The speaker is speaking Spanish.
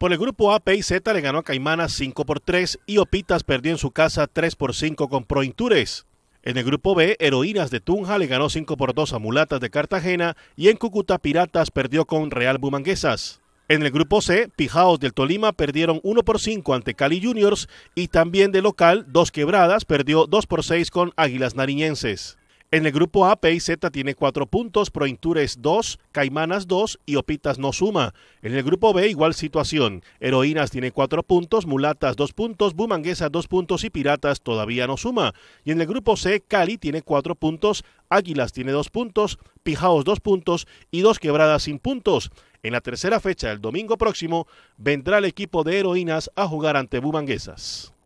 Por el grupo A, PIZ le ganó a Caimana 5 por 3 y Opitas perdió en su casa 3 por 5 con Prointures. En el grupo B, Heroínas de Tunja le ganó 5 por 2 a Mulatas de Cartagena y en Cúcuta Piratas perdió con Real Bumanguesas. En el grupo C, Pijaos del Tolima perdieron 1 por 5 ante Cali Juniors y también de local, Dos Quebradas perdió 2 por 6 con Águilas Nariñenses. En el grupo A, Z tiene 4 puntos, Prointures 2, Caimanas 2 y Opitas no suma. En el grupo B, igual situación. Heroínas tiene cuatro puntos, Mulatas 2 puntos, Bumanguesas 2 puntos y Piratas todavía no suma. Y en el grupo C, Cali tiene cuatro puntos, Águilas tiene dos puntos, Pijaos 2 puntos y Dos Quebradas sin puntos. En la tercera fecha, el domingo próximo, vendrá el equipo de Heroínas a jugar ante Bumanguesas.